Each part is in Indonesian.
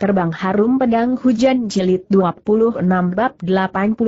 Terbang Harum Pedang Hujan Jilid 26 Bab 85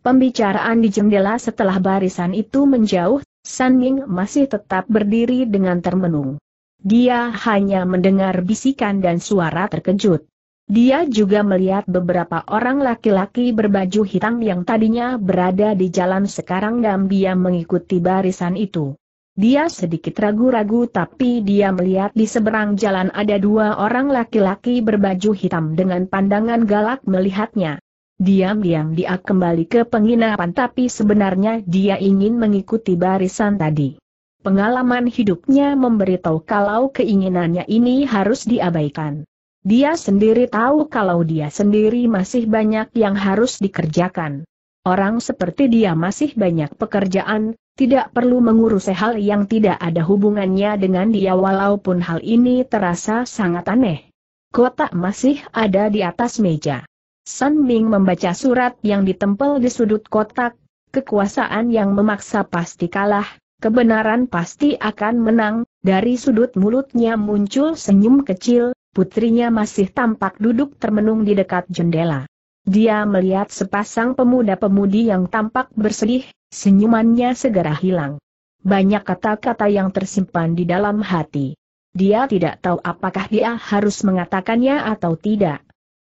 Pembicaraan di jendela setelah barisan itu menjauh, San Ming masih tetap berdiri dengan termenung. Dia hanya mendengar bisikan dan suara terkejut. Dia juga melihat beberapa orang laki-laki berbaju hitam yang tadinya berada di jalan sekarang dan dia mengikuti barisan itu. Dia sedikit ragu-ragu tapi dia melihat di seberang jalan ada dua orang laki-laki berbaju hitam dengan pandangan galak melihatnya. Diam-diam dia kembali ke penginapan tapi sebenarnya dia ingin mengikuti barisan tadi. Pengalaman hidupnya memberitahu kalau keinginannya ini harus diabaikan. Dia sendiri tahu kalau dia sendiri masih banyak yang harus dikerjakan. Orang seperti dia masih banyak pekerjaan, tidak perlu mengurus hal yang tidak ada hubungannya dengan dia walaupun hal ini terasa sangat aneh. Kotak masih ada di atas meja. Sun Ming membaca surat yang ditempel di sudut kotak, kekuasaan yang memaksa pasti kalah, kebenaran pasti akan menang, dari sudut mulutnya muncul senyum kecil, putrinya masih tampak duduk termenung di dekat jendela. Dia melihat sepasang pemuda-pemudi yang tampak bersedih, senyumannya segera hilang. Banyak kata-kata yang tersimpan di dalam hati. Dia tidak tahu apakah dia harus mengatakannya atau tidak.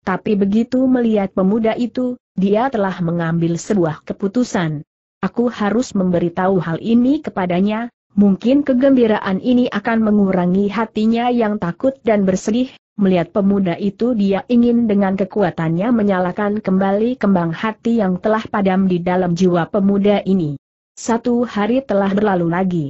Tapi begitu melihat pemuda itu, dia telah mengambil sebuah keputusan. Aku harus memberitahu hal ini kepadanya, mungkin kegembiraan ini akan mengurangi hatinya yang takut dan bersedih, Melihat pemuda itu dia ingin dengan kekuatannya menyalakan kembali kembang hati yang telah padam di dalam jiwa pemuda ini. Satu hari telah berlalu lagi.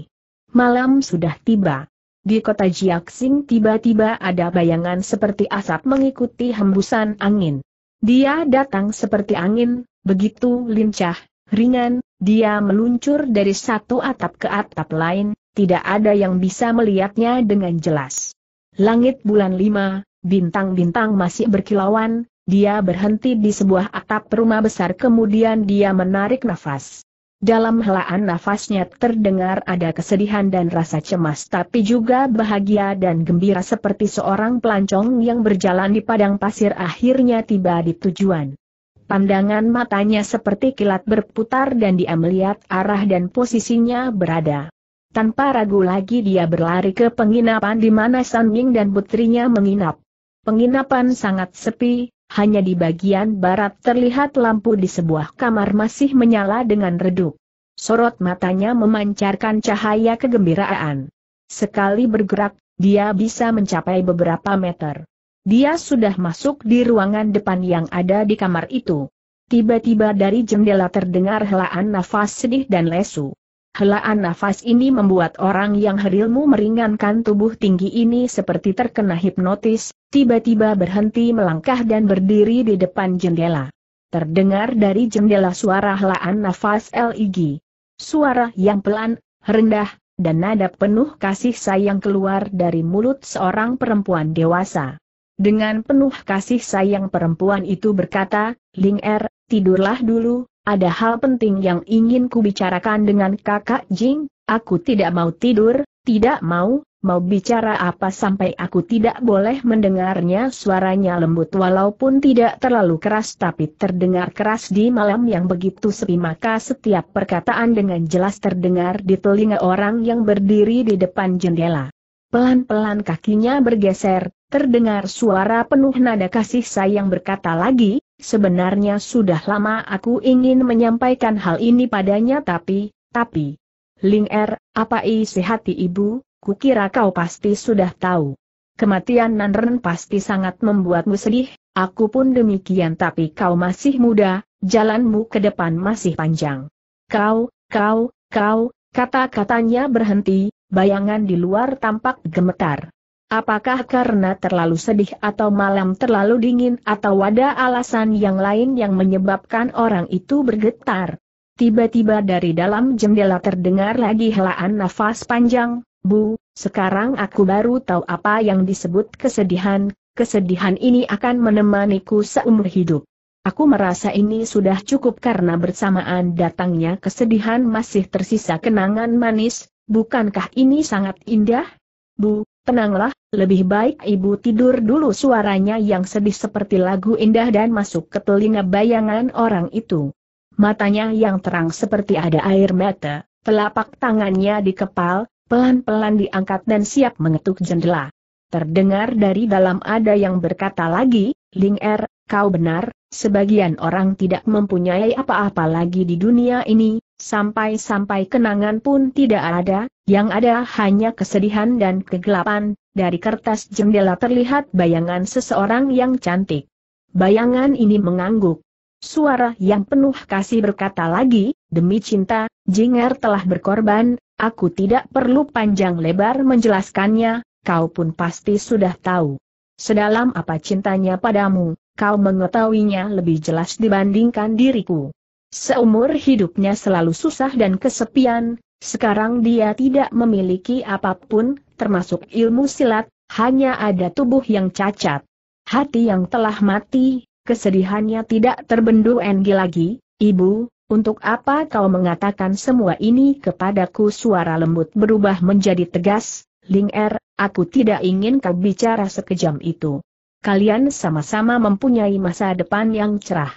Malam sudah tiba. Di kota Jiaxing tiba-tiba ada bayangan seperti asap mengikuti hembusan angin. Dia datang seperti angin, begitu lincah, ringan, dia meluncur dari satu atap ke atap lain, tidak ada yang bisa melihatnya dengan jelas. Langit bulan lima, bintang-bintang masih berkilauan, dia berhenti di sebuah atap rumah besar kemudian dia menarik nafas. Dalam helaan nafasnya terdengar ada kesedihan dan rasa cemas tapi juga bahagia dan gembira seperti seorang pelancong yang berjalan di padang pasir akhirnya tiba di tujuan. Pandangan matanya seperti kilat berputar dan dia melihat arah dan posisinya berada. Tanpa ragu lagi dia berlari ke penginapan di mana San Ying dan putrinya menginap. Penginapan sangat sepi, hanya di bagian barat terlihat lampu di sebuah kamar masih menyala dengan redup. Sorot matanya memancarkan cahaya kegembiraan. Sekali bergerak, dia bisa mencapai beberapa meter. Dia sudah masuk di ruangan depan yang ada di kamar itu. Tiba-tiba dari jendela terdengar helaan nafas sedih dan lesu. Helaan nafas ini membuat orang yang herilmu meringankan tubuh tinggi ini seperti terkena hipnotis, tiba-tiba berhenti melangkah dan berdiri di depan jendela. Terdengar dari jendela suara helaan nafas LIG. Suara yang pelan, rendah, dan nada penuh kasih sayang keluar dari mulut seorang perempuan dewasa. Dengan penuh kasih sayang perempuan itu berkata, Ling Er, tidurlah dulu, ada hal penting yang ingin kubicarakan dengan kakak Jing, aku tidak mau tidur, tidak mau, mau bicara apa sampai aku tidak boleh mendengarnya suaranya lembut walaupun tidak terlalu keras tapi terdengar keras di malam yang begitu sepi maka setiap perkataan dengan jelas terdengar di telinga orang yang berdiri di depan jendela. Pelan-pelan kakinya bergeser, terdengar suara penuh nada kasih sayang berkata lagi, Sebenarnya sudah lama aku ingin menyampaikan hal ini padanya tapi, tapi... Ling Er, apa isi hati ibu, kukira kau pasti sudah tahu. Kematian Nanren pasti sangat membuatmu sedih, aku pun demikian tapi kau masih muda, jalanmu ke depan masih panjang. Kau, kau, kau, kata-katanya berhenti, bayangan di luar tampak gemetar. Apakah karena terlalu sedih atau malam terlalu dingin atau ada alasan yang lain yang menyebabkan orang itu bergetar? Tiba-tiba dari dalam jendela terdengar lagi helaan nafas panjang, Bu, sekarang aku baru tahu apa yang disebut kesedihan, kesedihan ini akan menemaniku seumur hidup. Aku merasa ini sudah cukup karena bersamaan datangnya kesedihan masih tersisa kenangan manis, bukankah ini sangat indah? Bu, Tenanglah, lebih baik ibu tidur dulu suaranya yang sedih seperti lagu indah dan masuk ke telinga bayangan orang itu. Matanya yang terang seperti ada air mata, telapak tangannya di kepal, pelan-pelan diangkat dan siap mengetuk jendela. Terdengar dari dalam ada yang berkata lagi, Ling Er, kau benar, sebagian orang tidak mempunyai apa-apa lagi di dunia ini, Sampai-sampai kenangan pun tidak ada, yang ada hanya kesedihan dan kegelapan, dari kertas jendela terlihat bayangan seseorang yang cantik. Bayangan ini mengangguk. Suara yang penuh kasih berkata lagi, demi cinta, Jinger telah berkorban, aku tidak perlu panjang lebar menjelaskannya, kau pun pasti sudah tahu. Sedalam apa cintanya padamu, kau mengetahuinya lebih jelas dibandingkan diriku. Seumur hidupnya selalu susah dan kesepian, sekarang dia tidak memiliki apapun, termasuk ilmu silat, hanya ada tubuh yang cacat. Hati yang telah mati, kesedihannya tidak terbendung Engi lagi, Ibu, untuk apa kau mengatakan semua ini kepadaku suara lembut berubah menjadi tegas, Ling Er, aku tidak ingin kau bicara sekejam itu. Kalian sama-sama mempunyai masa depan yang cerah.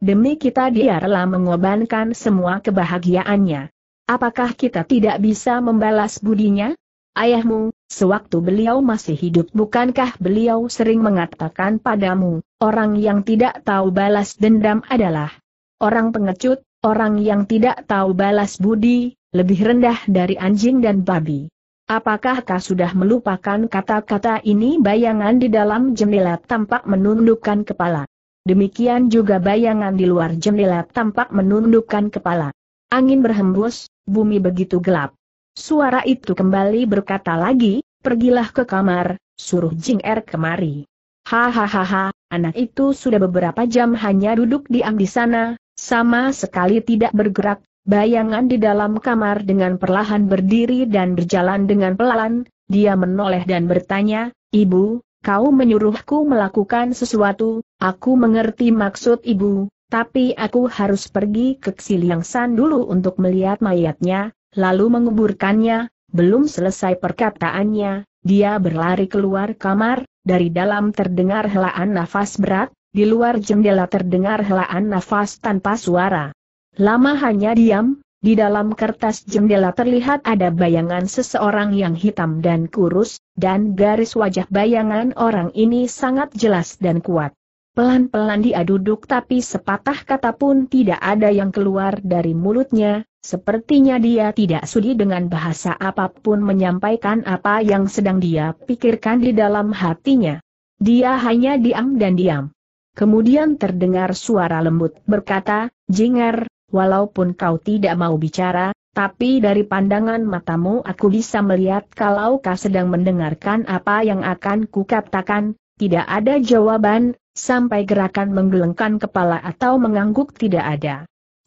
Demi kita dia rela mengorbankan semua kebahagiaannya. Apakah kita tidak bisa membalas budinya? Ayahmu, sewaktu beliau masih hidup bukankah beliau sering mengatakan padamu, orang yang tidak tahu balas dendam adalah orang pengecut, orang yang tidak tahu balas budi, lebih rendah dari anjing dan babi. Apakah kau sudah melupakan kata-kata ini bayangan di dalam jendela tampak menundukkan kepala. Demikian juga bayangan di luar jendela tampak menundukkan kepala. Angin berhembus, bumi begitu gelap. Suara itu kembali berkata lagi, pergilah ke kamar, suruh Jing Er kemari. Hahaha, anak itu sudah beberapa jam hanya duduk diam di sana, sama sekali tidak bergerak, bayangan di dalam kamar dengan perlahan berdiri dan berjalan dengan pelan, dia menoleh dan bertanya, Ibu, kau menyuruhku melakukan sesuatu, aku mengerti maksud ibu, tapi aku harus pergi ke Xiliangsan dulu untuk melihat mayatnya, lalu menguburkannya, belum selesai perkataannya, dia berlari keluar kamar, dari dalam terdengar helaan nafas berat, di luar jendela terdengar helaan nafas tanpa suara. Lama hanya diam, di dalam kertas jendela terlihat ada bayangan seseorang yang hitam dan kurus, dan garis wajah bayangan orang ini sangat jelas dan kuat. Pelan-pelan dia duduk tapi sepatah kata pun tidak ada yang keluar dari mulutnya, sepertinya dia tidak sudi dengan bahasa apapun menyampaikan apa yang sedang dia pikirkan di dalam hatinya. Dia hanya diam dan diam. Kemudian terdengar suara lembut berkata, "Jinger." walaupun kau tidak mau bicara, tapi dari pandangan matamu aku bisa melihat kalau kau sedang mendengarkan apa yang akan kukatakan, tidak ada jawaban, sampai gerakan menggelengkan kepala atau mengangguk tidak ada.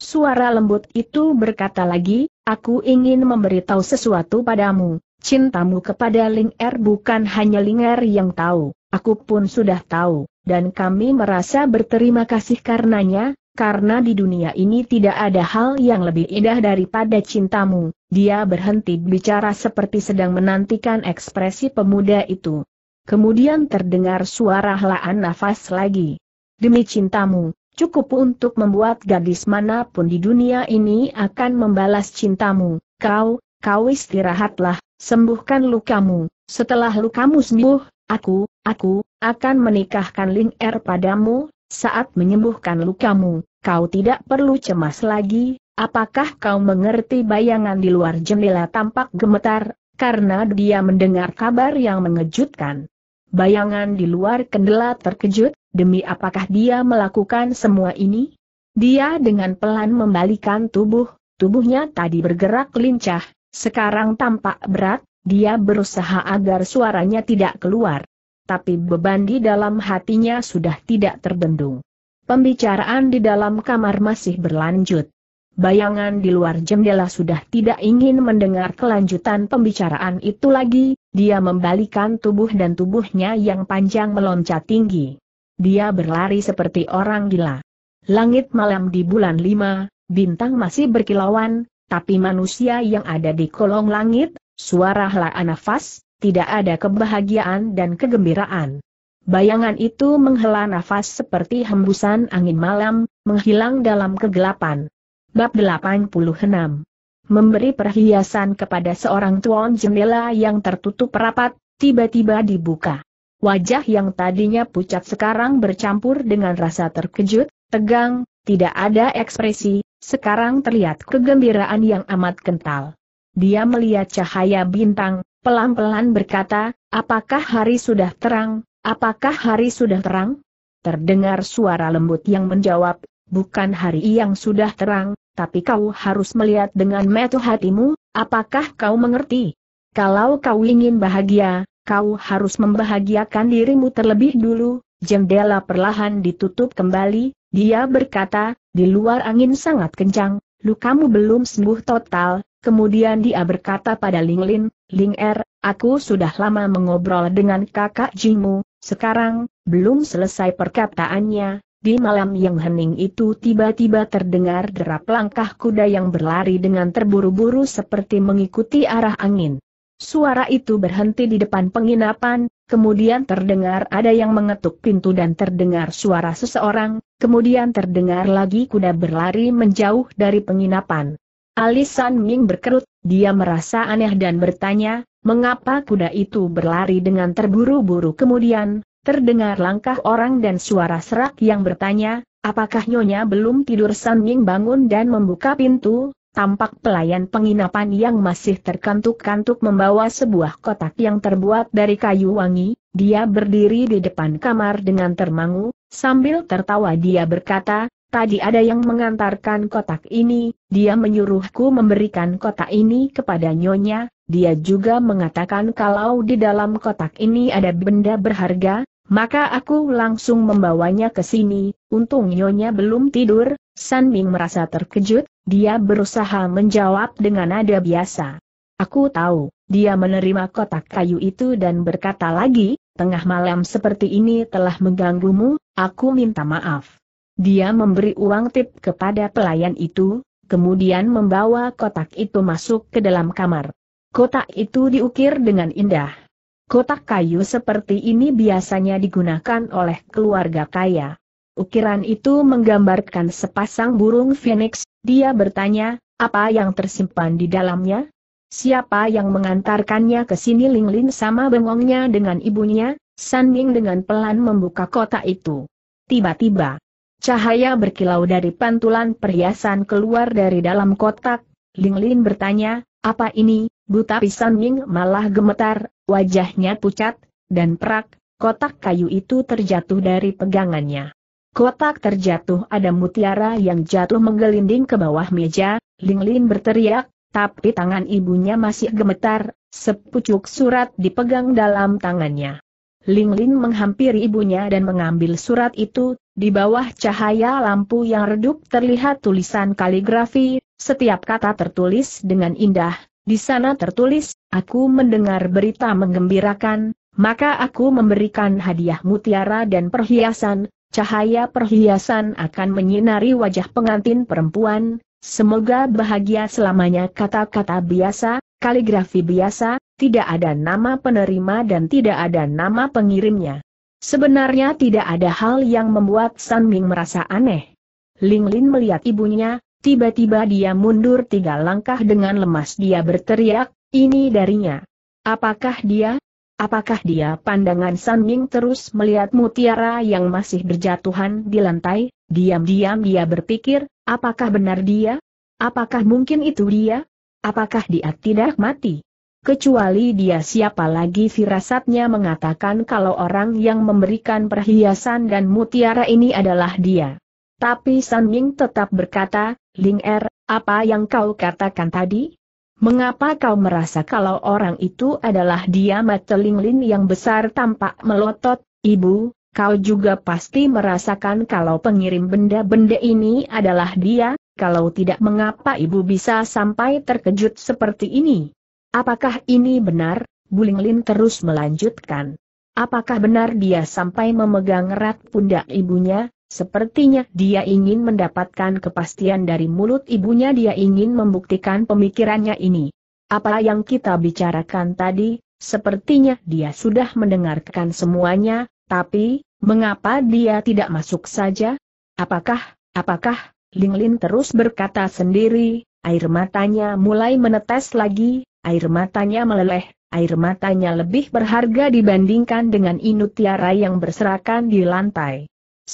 Suara lembut itu berkata lagi, aku ingin memberitahu sesuatu padamu, cintamu kepada Ling Er bukan hanya Ling Er yang tahu, aku pun sudah tahu, dan kami merasa berterima kasih karenanya, karena di dunia ini tidak ada hal yang lebih indah daripada cintamu. Dia berhenti bicara seperti sedang menantikan ekspresi pemuda itu. Kemudian terdengar suara helaan nafas lagi. Demi cintamu, cukup untuk membuat gadis manapun di dunia ini akan membalas cintamu. Kau, kau istirahatlah, sembuhkan lukamu. Setelah lukamu sembuh, aku, aku, akan menikahkan Ling Er padamu saat menyembuhkan lukamu, kau tidak perlu cemas lagi, apakah kau mengerti bayangan di luar jendela tampak gemetar, karena dia mendengar kabar yang mengejutkan. Bayangan di luar kendela terkejut, demi apakah dia melakukan semua ini? Dia dengan pelan membalikan tubuh, tubuhnya tadi bergerak lincah, sekarang tampak berat, dia berusaha agar suaranya tidak keluar tapi beban di dalam hatinya sudah tidak terbendung. Pembicaraan di dalam kamar masih berlanjut. Bayangan di luar jendela sudah tidak ingin mendengar kelanjutan pembicaraan itu lagi, dia membalikan tubuh dan tubuhnya yang panjang meloncat tinggi. Dia berlari seperti orang gila. Langit malam di bulan lima, bintang masih berkilauan, tapi manusia yang ada di kolong langit, suara hela nafas, tidak ada kebahagiaan dan kegembiraan. Bayangan itu menghela nafas seperti hembusan angin malam, menghilang dalam kegelapan. Bab 86 Memberi perhiasan kepada seorang tuan jendela yang tertutup rapat, tiba-tiba dibuka. Wajah yang tadinya pucat sekarang bercampur dengan rasa terkejut, tegang, tidak ada ekspresi, sekarang terlihat kegembiraan yang amat kental. Dia melihat cahaya bintang, pelan-pelan berkata, apakah hari sudah terang, apakah hari sudah terang? Terdengar suara lembut yang menjawab, bukan hari yang sudah terang, tapi kau harus melihat dengan metu hatimu, apakah kau mengerti? Kalau kau ingin bahagia, kau harus membahagiakan dirimu terlebih dulu, jendela perlahan ditutup kembali, dia berkata, di luar angin sangat kencang, Lu kamu belum sembuh total, kemudian dia berkata pada Ling Lin, Ling Er, aku sudah lama mengobrol dengan kakak Jingmu, sekarang, belum selesai perkataannya, di malam yang hening itu tiba-tiba terdengar derap langkah kuda yang berlari dengan terburu-buru seperti mengikuti arah angin. Suara itu berhenti di depan penginapan, kemudian terdengar ada yang mengetuk pintu dan terdengar suara seseorang, kemudian terdengar lagi kuda berlari menjauh dari penginapan. Alisan Ming berkerut, dia merasa aneh dan bertanya, mengapa kuda itu berlari dengan terburu-buru kemudian, terdengar langkah orang dan suara serak yang bertanya, apakah Nyonya belum tidur San Ming bangun dan membuka pintu, tampak pelayan penginapan yang masih terkantuk-kantuk membawa sebuah kotak yang terbuat dari kayu wangi, dia berdiri di depan kamar dengan termangu, sambil tertawa dia berkata, tadi ada yang mengantarkan kotak ini, dia menyuruhku memberikan kotak ini kepada nyonya, dia juga mengatakan kalau di dalam kotak ini ada benda berharga, maka aku langsung membawanya ke sini, untung nyonya belum tidur, San Ming merasa terkejut, dia berusaha menjawab dengan nada biasa. Aku tahu, dia menerima kotak kayu itu dan berkata lagi, tengah malam seperti ini telah mengganggumu, aku minta maaf. Dia memberi uang tip kepada pelayan itu, kemudian membawa kotak itu masuk ke dalam kamar. Kotak itu diukir dengan indah. Kotak kayu seperti ini biasanya digunakan oleh keluarga kaya. Ukiran itu menggambarkan sepasang burung phoenix, dia bertanya, apa yang tersimpan di dalamnya? Siapa yang mengantarkannya ke sini Ling Lin sama bengongnya dengan ibunya, San Ming dengan pelan membuka kotak itu. Tiba-tiba, cahaya berkilau dari pantulan perhiasan keluar dari dalam kotak, Ling Lin bertanya, apa ini, buta San Ming malah gemetar, wajahnya pucat, dan perak, kotak kayu itu terjatuh dari pegangannya. Kotak terjatuh ada mutiara yang jatuh menggelinding ke bawah meja, Ling Lin berteriak, tapi tangan ibunya masih gemetar, sepucuk surat dipegang dalam tangannya. Ling Lin menghampiri ibunya dan mengambil surat itu, di bawah cahaya lampu yang redup terlihat tulisan kaligrafi, setiap kata tertulis dengan indah, di sana tertulis, aku mendengar berita menggembirakan, maka aku memberikan hadiah mutiara dan perhiasan, Cahaya perhiasan akan menyinari wajah pengantin perempuan, semoga bahagia selamanya kata-kata biasa, kaligrafi biasa, tidak ada nama penerima dan tidak ada nama pengirimnya. Sebenarnya tidak ada hal yang membuat San Ming merasa aneh. Ling Lin melihat ibunya, tiba-tiba dia mundur tiga langkah dengan lemas dia berteriak, ini darinya. Apakah dia? Apakah dia pandangan San Ying terus melihat mutiara yang masih berjatuhan di lantai? Diam-diam dia berpikir, apakah benar dia? Apakah mungkin itu dia? Apakah dia tidak mati? Kecuali dia siapa lagi firasatnya mengatakan kalau orang yang memberikan perhiasan dan mutiara ini adalah dia. Tapi San Ying tetap berkata, Ling Er, apa yang kau katakan tadi? Mengapa kau merasa kalau orang itu adalah dia Matelinglin yang besar tampak melotot, ibu, kau juga pasti merasakan kalau pengirim benda-benda ini adalah dia, kalau tidak mengapa ibu bisa sampai terkejut seperti ini. Apakah ini benar? Bulinglin terus melanjutkan. Apakah benar dia sampai memegang erat pundak ibunya, Sepertinya dia ingin mendapatkan kepastian dari mulut ibunya dia ingin membuktikan pemikirannya ini. Apa yang kita bicarakan tadi, sepertinya dia sudah mendengarkan semuanya, tapi, mengapa dia tidak masuk saja? Apakah, apakah, Ling Lin terus berkata sendiri, air matanya mulai menetes lagi, air matanya meleleh, air matanya lebih berharga dibandingkan dengan Inu Tiara yang berserakan di lantai.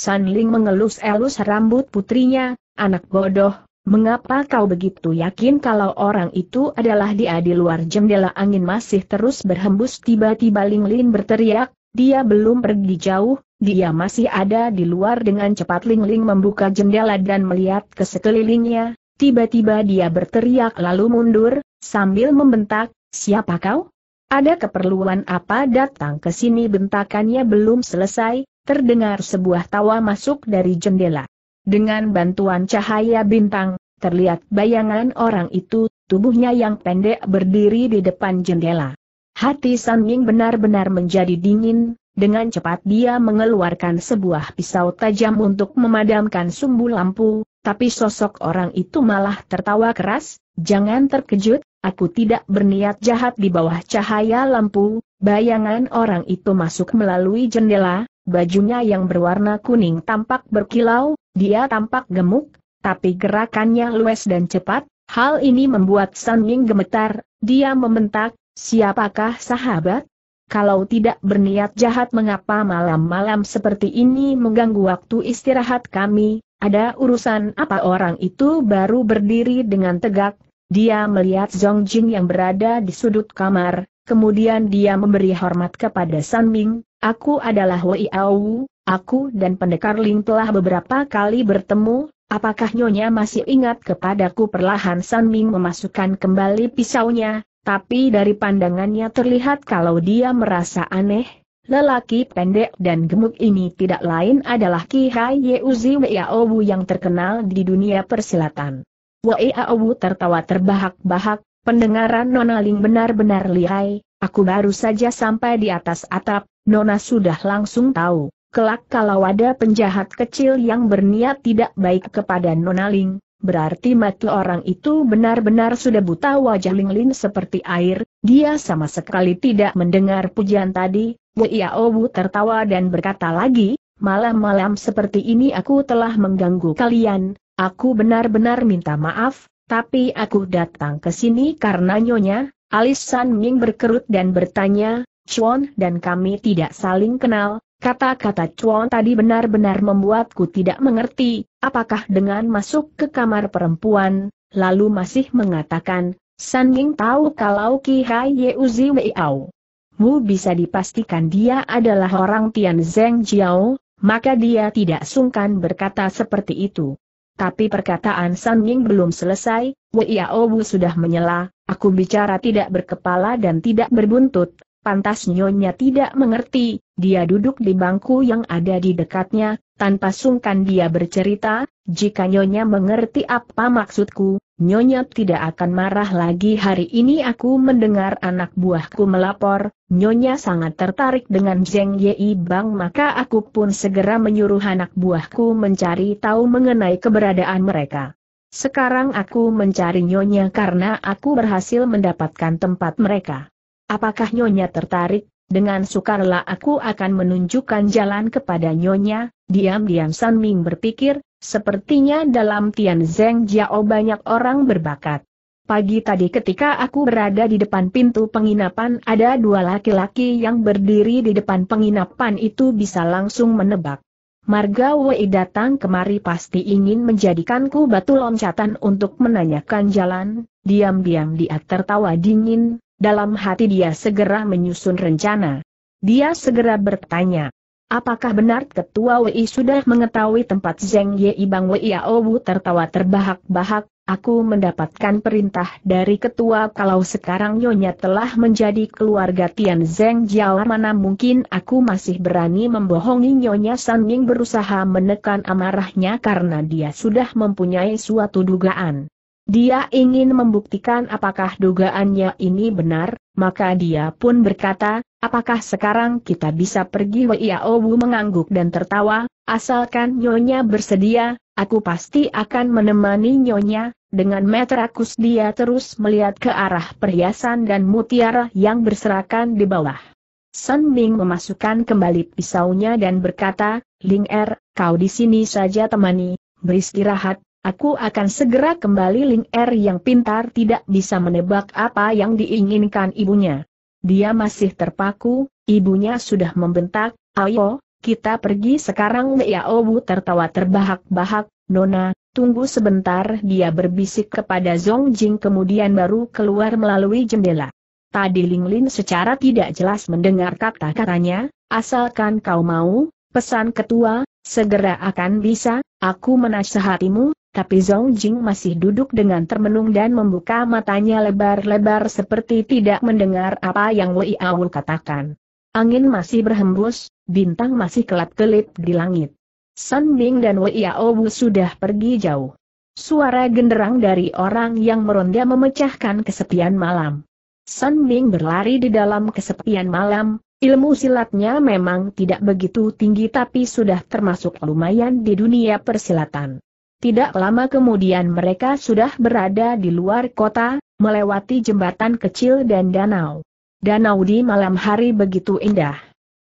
Ling mengelus-elus rambut putrinya, anak bodoh, mengapa kau begitu yakin kalau orang itu adalah dia di luar jendela angin masih terus berhembus tiba-tiba Ling Lin berteriak, dia belum pergi jauh, dia masih ada di luar dengan cepat Ling Ling membuka jendela dan melihat ke sekelilingnya, tiba-tiba dia berteriak lalu mundur, sambil membentak, siapa kau? Ada keperluan apa datang ke sini bentakannya belum selesai, terdengar sebuah tawa masuk dari jendela. Dengan bantuan cahaya bintang, terlihat bayangan orang itu, tubuhnya yang pendek berdiri di depan jendela. Hati San Ying benar-benar menjadi dingin, dengan cepat dia mengeluarkan sebuah pisau tajam untuk memadamkan sumbu lampu, tapi sosok orang itu malah tertawa keras, jangan terkejut, aku tidak berniat jahat di bawah cahaya lampu, bayangan orang itu masuk melalui jendela, bajunya yang berwarna kuning tampak berkilau, dia tampak gemuk, tapi gerakannya luas dan cepat, hal ini membuat San Ming gemetar, dia membentak, siapakah sahabat? Kalau tidak berniat jahat mengapa malam-malam seperti ini mengganggu waktu istirahat kami, ada urusan apa orang itu baru berdiri dengan tegak, dia melihat Zhong Jin yang berada di sudut kamar, kemudian dia memberi hormat kepada San Ming, Aku adalah Wei Au, aku dan pendekar Ling telah beberapa kali bertemu, apakah Nyonya masih ingat kepadaku perlahan San Ming memasukkan kembali pisaunya, tapi dari pandangannya terlihat kalau dia merasa aneh, lelaki pendek dan gemuk ini tidak lain adalah Ki Hai Yeuzi Wei Au yang terkenal di dunia persilatan. Wei Au tertawa terbahak-bahak, pendengaran Nona Ling benar-benar lihai, Aku baru saja sampai di atas atap, Nona sudah langsung tahu, kelak kalau ada penjahat kecil yang berniat tidak baik kepada Nona Ling, berarti mati orang itu benar-benar sudah buta wajah Ling Ling seperti air, dia sama sekali tidak mendengar pujian tadi, Wiao Wu tertawa dan berkata lagi, malam-malam seperti ini aku telah mengganggu kalian, aku benar-benar minta maaf, tapi aku datang ke sini karena Nyonya, Alis San Ming berkerut dan bertanya, Chuan dan kami tidak saling kenal, kata-kata Chuan tadi benar-benar membuatku tidak mengerti, apakah dengan masuk ke kamar perempuan, lalu masih mengatakan, San Ming tahu kalau Ki Hai Ye Uzi Weiao. Mu bisa dipastikan dia adalah orang Tian Zeng Jiao, maka dia tidak sungkan berkata seperti itu. Tapi perkataan San Ming belum selesai, Wei Weiao sudah menyela, Aku bicara tidak berkepala dan tidak berbuntut, pantas nyonya tidak mengerti, dia duduk di bangku yang ada di dekatnya, tanpa sungkan dia bercerita, jika nyonya mengerti apa maksudku, nyonya tidak akan marah lagi hari ini aku mendengar anak buahku melapor, nyonya sangat tertarik dengan Zeng Yei Bang maka aku pun segera menyuruh anak buahku mencari tahu mengenai keberadaan mereka. Sekarang aku mencari Nyonya karena aku berhasil mendapatkan tempat mereka. Apakah Nyonya tertarik? Dengan sukarela aku akan menunjukkan jalan kepada Nyonya, diam-diam San Ming berpikir, sepertinya dalam Tian Zheng Jiao banyak orang berbakat. Pagi tadi ketika aku berada di depan pintu penginapan ada dua laki-laki yang berdiri di depan penginapan itu bisa langsung menebak. Marga Wei datang kemari pasti ingin menjadikanku batu loncatan untuk menanyakan jalan, diam-diam dia tertawa dingin, dalam hati dia segera menyusun rencana. Dia segera bertanya, apakah benar ketua Wei sudah mengetahui tempat Zeng Yei Bang Wei Aowu tertawa terbahak-bahak, Aku mendapatkan perintah dari ketua kalau sekarang Nyonya telah menjadi keluarga Tian Zeng Jiao mana mungkin aku masih berani membohongi Nyonya San Ying berusaha menekan amarahnya karena dia sudah mempunyai suatu dugaan. Dia ingin membuktikan apakah dugaannya ini benar, maka dia pun berkata, apakah sekarang kita bisa pergi Weiao Wu mengangguk dan tertawa, Asalkan Nyonya bersedia, aku pasti akan menemani Nyonya, dengan metrakus dia terus melihat ke arah perhiasan dan mutiara yang berserakan di bawah. Sun Ming memasukkan kembali pisaunya dan berkata, Ling Er, kau di sini saja temani, beristirahat, aku akan segera kembali Ling Er yang pintar tidak bisa menebak apa yang diinginkan ibunya. Dia masih terpaku, ibunya sudah membentak, ayo, kita pergi sekarang Obu tertawa terbahak-bahak, Nona, tunggu sebentar dia berbisik kepada Zong Jing kemudian baru keluar melalui jendela. Tadi Ling Lin secara tidak jelas mendengar kata-katanya, asalkan kau mau, pesan ketua, segera akan bisa, aku menasehatimu, tapi Zong Jing masih duduk dengan termenung dan membuka matanya lebar-lebar seperti tidak mendengar apa yang Wei Aul katakan. Angin masih berhembus, bintang masih kelap-kelip di langit. Sun Ming dan Wei Yaowu sudah pergi jauh. Suara genderang dari orang yang meronda memecahkan kesepian malam. Sun Ming berlari di dalam kesepian malam, ilmu silatnya memang tidak begitu tinggi tapi sudah termasuk lumayan di dunia persilatan. Tidak lama kemudian mereka sudah berada di luar kota, melewati jembatan kecil dan danau. Danau di malam hari begitu indah.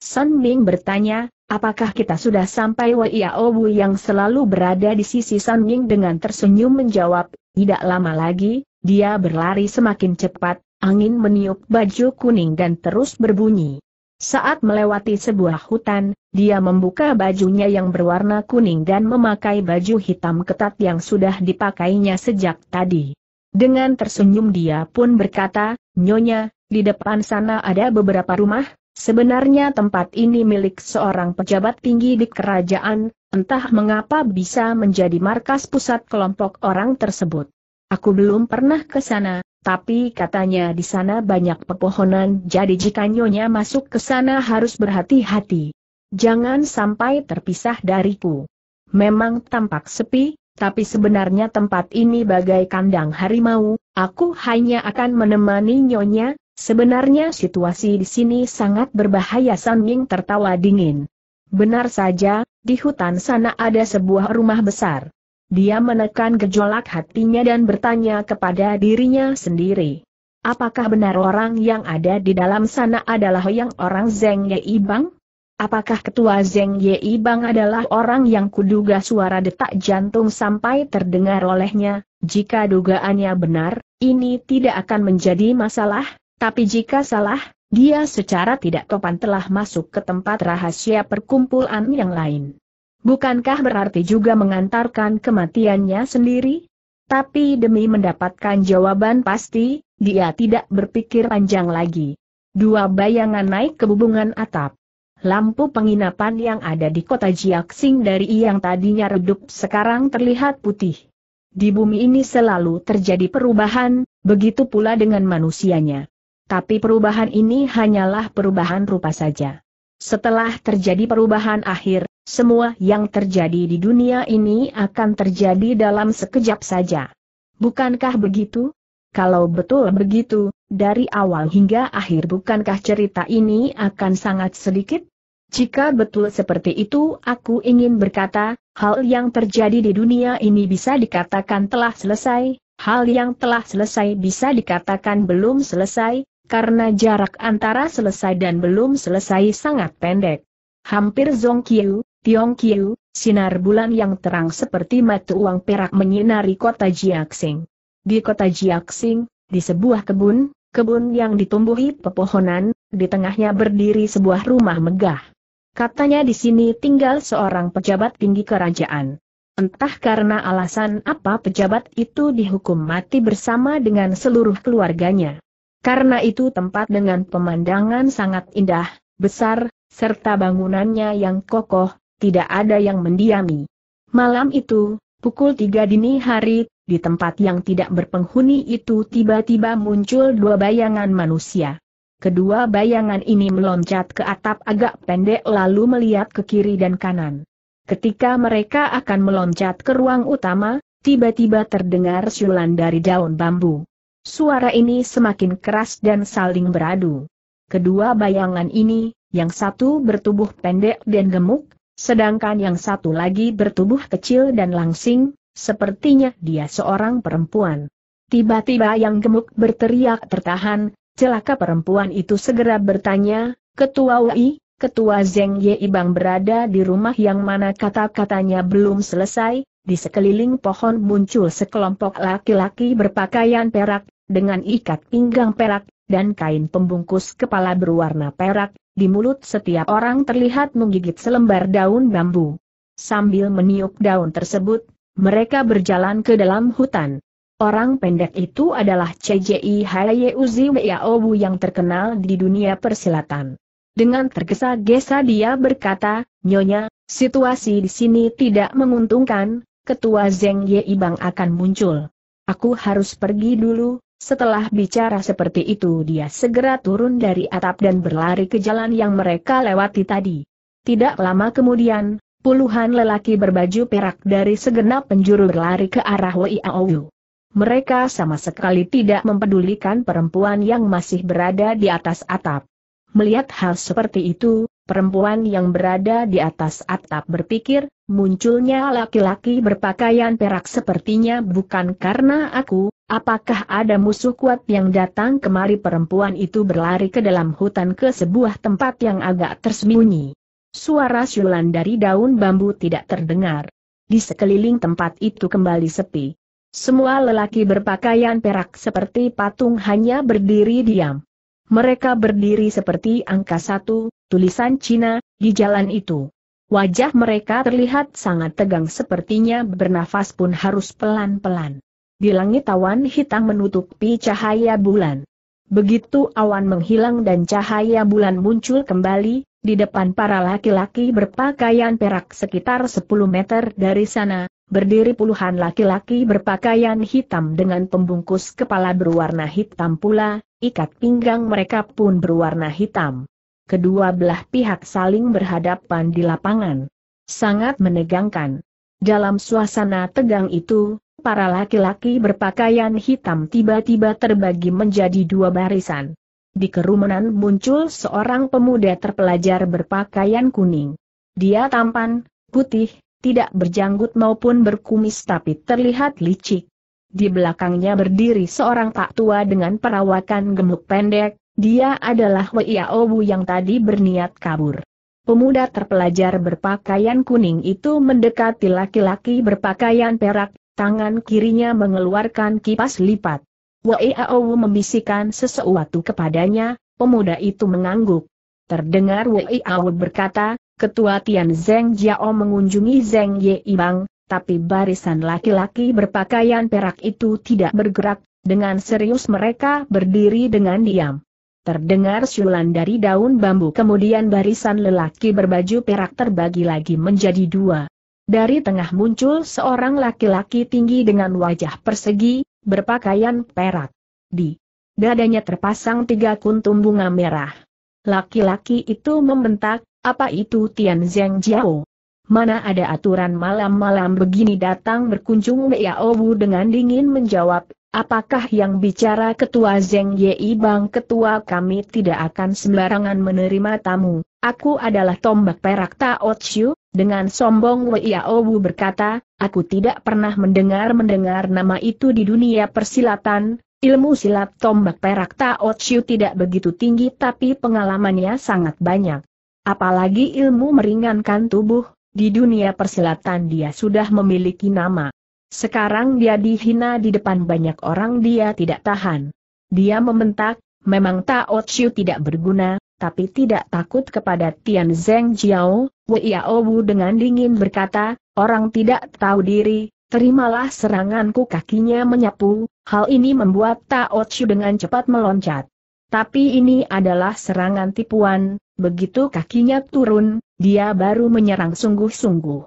Sun Ming bertanya, apakah kita sudah sampai Wei Wu yang selalu berada di sisi Sun Ming dengan tersenyum menjawab, tidak lama lagi, dia berlari semakin cepat, angin meniup baju kuning dan terus berbunyi. Saat melewati sebuah hutan, dia membuka bajunya yang berwarna kuning dan memakai baju hitam ketat yang sudah dipakainya sejak tadi. Dengan tersenyum dia pun berkata, Nyonya, di depan sana ada beberapa rumah, sebenarnya tempat ini milik seorang pejabat tinggi di kerajaan, entah mengapa bisa menjadi markas pusat kelompok orang tersebut. Aku belum pernah ke sana, tapi katanya di sana banyak pepohonan jadi jika nyonya masuk ke sana harus berhati-hati. Jangan sampai terpisah dariku. Memang tampak sepi, tapi sebenarnya tempat ini bagai kandang harimau, aku hanya akan menemani nyonya, Sebenarnya situasi di sini sangat berbahaya San Ming tertawa dingin. Benar saja, di hutan sana ada sebuah rumah besar. Dia menekan gejolak hatinya dan bertanya kepada dirinya sendiri. Apakah benar orang yang ada di dalam sana adalah yang orang Zeng Yei Bang? Apakah ketua Zeng Yei Bang adalah orang yang kuduga suara detak jantung sampai terdengar olehnya? Jika dugaannya benar, ini tidak akan menjadi masalah, tapi jika salah, dia secara tidak topan telah masuk ke tempat rahasia perkumpulan yang lain. Bukankah berarti juga mengantarkan kematiannya sendiri? Tapi demi mendapatkan jawaban pasti, dia tidak berpikir panjang lagi. Dua bayangan naik ke bubungan atap. Lampu penginapan yang ada di kota Jiaxing dari yang tadinya redup sekarang terlihat putih. Di bumi ini selalu terjadi perubahan, begitu pula dengan manusianya. Tapi perubahan ini hanyalah perubahan rupa saja. Setelah terjadi perubahan akhir, semua yang terjadi di dunia ini akan terjadi dalam sekejap saja. Bukankah begitu? Kalau betul begitu, dari awal hingga akhir bukankah cerita ini akan sangat sedikit? Jika betul seperti itu aku ingin berkata, hal yang terjadi di dunia ini bisa dikatakan telah selesai, hal yang telah selesai bisa dikatakan belum selesai, karena jarak antara selesai dan belum selesai sangat pendek. Hampir Zongqiu, Tiongqiu, sinar bulan yang terang seperti mata uang perak menyinari kota Jiaxing. Di kota Jiaxing, di sebuah kebun, kebun yang ditumbuhi pepohonan, di tengahnya berdiri sebuah rumah megah. Katanya di sini tinggal seorang pejabat tinggi kerajaan. Entah karena alasan apa pejabat itu dihukum mati bersama dengan seluruh keluarganya. Karena itu tempat dengan pemandangan sangat indah, besar, serta bangunannya yang kokoh, tidak ada yang mendiami. Malam itu, pukul tiga dini hari, di tempat yang tidak berpenghuni itu tiba-tiba muncul dua bayangan manusia. Kedua bayangan ini meloncat ke atap agak pendek lalu melihat ke kiri dan kanan. Ketika mereka akan meloncat ke ruang utama, tiba-tiba terdengar siulan dari daun bambu. Suara ini semakin keras dan saling beradu. Kedua bayangan ini, yang satu bertubuh pendek dan gemuk, sedangkan yang satu lagi bertubuh kecil dan langsing, sepertinya dia seorang perempuan. Tiba-tiba yang gemuk berteriak tertahan, celaka perempuan itu segera bertanya, Ketua UI, Ketua Zeng Ye Ibang berada di rumah yang mana kata-katanya belum selesai, di sekeliling pohon muncul sekelompok laki-laki berpakaian perak, dengan ikat pinggang perak, dan kain pembungkus kepala berwarna perak, di mulut setiap orang terlihat menggigit selembar daun bambu. Sambil meniup daun tersebut, mereka berjalan ke dalam hutan. Orang pendek itu adalah CJI Hayeuzi Weaobu yang terkenal di dunia persilatan. Dengan tergesa-gesa dia berkata, Nyonya, situasi di sini tidak menguntungkan, ketua Zeng Yeibang akan muncul. Aku harus pergi dulu, setelah bicara seperti itu dia segera turun dari atap dan berlari ke jalan yang mereka lewati tadi. Tidak lama kemudian, puluhan lelaki berbaju perak dari segenap penjuru berlari ke arah Aowu. Mereka sama sekali tidak mempedulikan perempuan yang masih berada di atas atap. Melihat hal seperti itu, perempuan yang berada di atas atap berpikir, munculnya laki-laki berpakaian perak sepertinya bukan karena aku, Apakah ada musuh kuat yang datang kemari perempuan itu berlari ke dalam hutan ke sebuah tempat yang agak tersembunyi. Suara syulan dari daun bambu tidak terdengar. Di sekeliling tempat itu kembali sepi. Semua lelaki berpakaian perak seperti patung hanya berdiri diam. Mereka berdiri seperti angka satu, tulisan Cina, di jalan itu. Wajah mereka terlihat sangat tegang sepertinya bernafas pun harus pelan-pelan. Di langit awan hitam menutupi cahaya bulan. Begitu awan menghilang dan cahaya bulan muncul kembali, di depan para laki-laki berpakaian perak sekitar 10 meter dari sana, berdiri puluhan laki-laki berpakaian hitam dengan pembungkus kepala berwarna hitam pula, ikat pinggang mereka pun berwarna hitam. Kedua belah pihak saling berhadapan di lapangan. Sangat menegangkan. Dalam suasana tegang itu, para laki-laki berpakaian hitam tiba-tiba terbagi menjadi dua barisan. Di kerumunan muncul seorang pemuda terpelajar berpakaian kuning. Dia tampan, putih, tidak berjanggut maupun berkumis tapi terlihat licik. Di belakangnya berdiri seorang pak tua dengan perawakan gemuk pendek, dia adalah Wia Obu yang tadi berniat kabur. Pemuda terpelajar berpakaian kuning itu mendekati laki-laki berpakaian perak tangan kirinya mengeluarkan kipas lipat. Weiao membisikkan sesuatu kepadanya, pemuda itu mengangguk. Terdengar Weiao berkata, Ketua Tian Zeng Jiao mengunjungi Zeng Ye Ibang, tapi barisan laki-laki berpakaian perak itu tidak bergerak, dengan serius mereka berdiri dengan diam. Terdengar syulan dari daun bambu kemudian barisan lelaki berbaju perak terbagi lagi menjadi dua. Dari tengah muncul seorang laki-laki tinggi dengan wajah persegi, berpakaian perak. Di dadanya terpasang tiga kuntum bunga merah. Laki-laki itu membentak, apa itu Tian Zheng Jiao? Mana ada aturan malam-malam begini datang berkunjung Miao Wu dengan dingin menjawab, apakah yang bicara ketua Zeng Yei Bang ketua kami tidak akan sembarangan menerima tamu. Aku adalah tombak perak Tao Chiu, dengan sombong Wei Aobu berkata, aku tidak pernah mendengar-mendengar nama itu di dunia persilatan, ilmu silat tombak perak Tao Chiu tidak begitu tinggi tapi pengalamannya sangat banyak. Apalagi ilmu meringankan tubuh, di dunia persilatan dia sudah memiliki nama. Sekarang dia dihina di depan banyak orang dia tidak tahan. Dia membentak, memang Tao Chiu tidak berguna, tapi tidak takut kepada Tian Zeng Jiao, Wei Wu dengan dingin berkata, orang tidak tahu diri, terimalah seranganku kakinya menyapu, hal ini membuat Tao Chu dengan cepat meloncat. Tapi ini adalah serangan tipuan, begitu kakinya turun, dia baru menyerang sungguh-sungguh.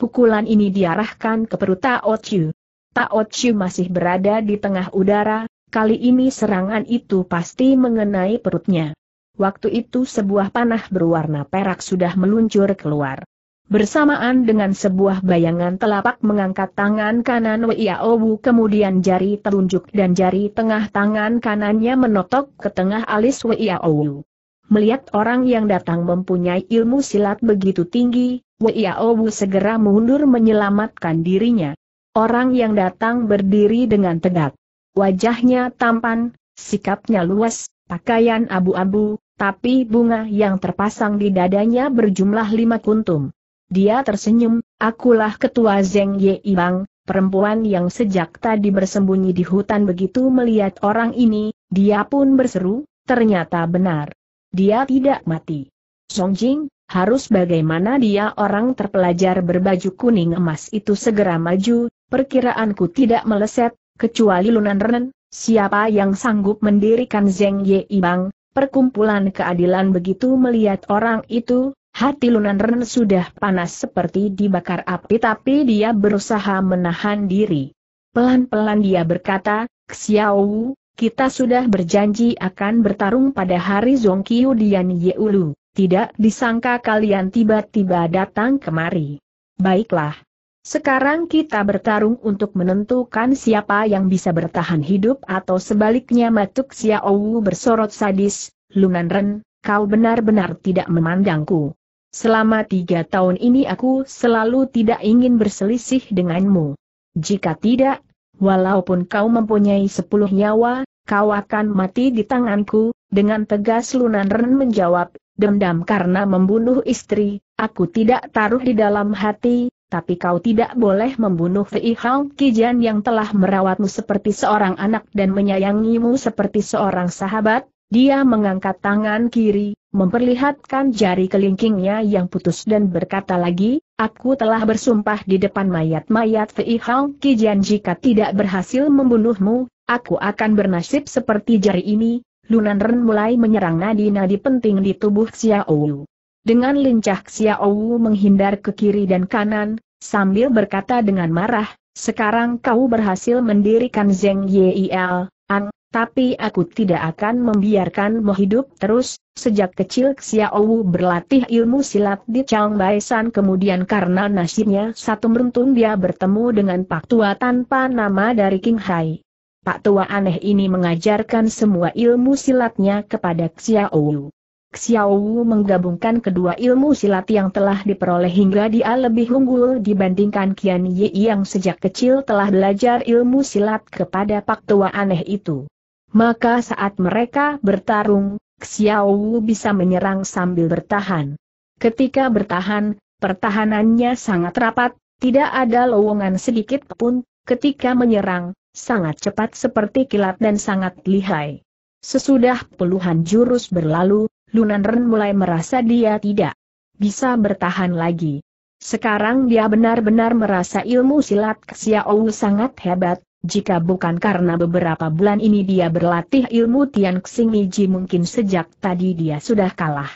Pukulan ini diarahkan ke perut Tao Chu. Tao Chu masih berada di tengah udara, kali ini serangan itu pasti mengenai perutnya. Waktu itu sebuah panah berwarna perak sudah meluncur keluar. Bersamaan dengan sebuah bayangan telapak mengangkat tangan kanan Weiaobu kemudian jari telunjuk dan jari tengah tangan kanannya menotok ke tengah alis Weiaowu. Melihat orang yang datang mempunyai ilmu silat begitu tinggi, Weiaobu segera mundur menyelamatkan dirinya. Orang yang datang berdiri dengan tegak. Wajahnya tampan, sikapnya luas, pakaian abu-abu, tapi bunga yang terpasang di dadanya berjumlah lima kuntum. Dia tersenyum, akulah ketua Zeng Ye Ibang, perempuan yang sejak tadi bersembunyi di hutan begitu melihat orang ini, dia pun berseru, ternyata benar. Dia tidak mati. Song Jing, harus bagaimana dia orang terpelajar berbaju kuning emas itu segera maju, perkiraanku tidak meleset, kecuali Lunan Renen, siapa yang sanggup mendirikan Zeng Ye Ibang, Perkumpulan keadilan begitu melihat orang itu, hati Lunan Ren sudah panas seperti dibakar api tapi dia berusaha menahan diri. Pelan-pelan dia berkata, Xiao, kita sudah berjanji akan bertarung pada hari Zongqiu Dian Yeulu, tidak disangka kalian tiba-tiba datang kemari. Baiklah, sekarang kita bertarung untuk menentukan siapa yang bisa bertahan hidup atau sebaliknya Matuk Xiaowu bersorot sadis, Lunan Ren, kau benar-benar tidak memandangku. Selama tiga tahun ini aku selalu tidak ingin berselisih denganmu. Jika tidak, walaupun kau mempunyai sepuluh nyawa, kau akan mati di tanganku, dengan tegas Lunan Ren menjawab, dendam karena membunuh istri, aku tidak taruh di dalam hati, tapi kau tidak boleh membunuh Fei Hao Kijan yang telah merawatmu seperti seorang anak dan menyayangimu seperti seorang sahabat. Dia mengangkat tangan kiri, memperlihatkan jari kelingkingnya yang putus dan berkata lagi, Aku telah bersumpah di depan mayat-mayat Fei Hao Kijan jika tidak berhasil membunuhmu, aku akan bernasib seperti jari ini. Lunan Ren mulai menyerang nadi-nadi penting di tubuh Xiao Wu. Dengan lincah Wu menghindar ke kiri dan kanan, sambil berkata dengan marah, sekarang kau berhasil mendirikan Zeng Yil, An, tapi aku tidak akan membiarkanmu hidup terus, sejak kecil Wu berlatih ilmu silat di Changbai San kemudian karena nasibnya satu meruntun dia bertemu dengan Pak Tua tanpa nama dari King Hai. Pak Tua aneh ini mengajarkan semua ilmu silatnya kepada Wu. Xiao menggabungkan kedua ilmu silat yang telah diperoleh hingga dia lebih unggul dibandingkan Qian Yi yang sejak kecil telah belajar ilmu silat kepada pak tua aneh itu. Maka saat mereka bertarung, Xiao bisa menyerang sambil bertahan. Ketika bertahan, pertahanannya sangat rapat, tidak ada lowongan sedikit pun, ketika menyerang, sangat cepat seperti kilat dan sangat lihai. Sesudah puluhan jurus berlalu, Lunan Ren mulai merasa dia tidak bisa bertahan lagi. Sekarang dia benar-benar merasa ilmu silat Xiaowu sangat hebat, jika bukan karena beberapa bulan ini dia berlatih ilmu Tian Xingiji mungkin sejak tadi dia sudah kalah.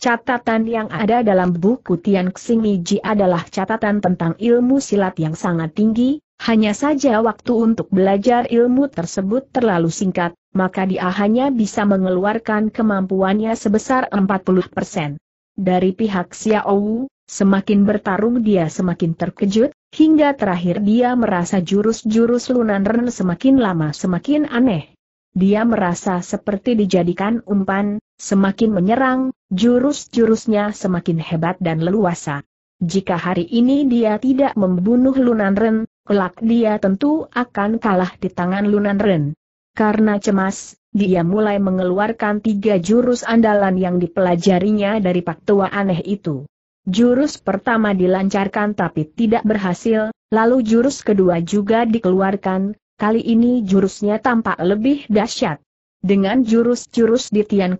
Catatan yang ada dalam buku Tian Xingiji adalah catatan tentang ilmu silat yang sangat tinggi, hanya saja waktu untuk belajar ilmu tersebut terlalu singkat, maka dia hanya bisa mengeluarkan kemampuannya sebesar 40%. Dari pihak Wu, semakin bertarung dia semakin terkejut, hingga terakhir dia merasa jurus-jurus Lunan Ren semakin lama semakin aneh. Dia merasa seperti dijadikan umpan, semakin menyerang, jurus-jurusnya semakin hebat dan leluasa. Jika hari ini dia tidak membunuh Lunan Ren, kelak dia tentu akan kalah di tangan Lunan Ren. Karena cemas, dia mulai mengeluarkan tiga jurus andalan yang dipelajarinya dari pak tua aneh itu. Jurus pertama dilancarkan tapi tidak berhasil, lalu jurus kedua juga dikeluarkan, kali ini jurusnya tampak lebih dahsyat. Dengan jurus-jurus di Tian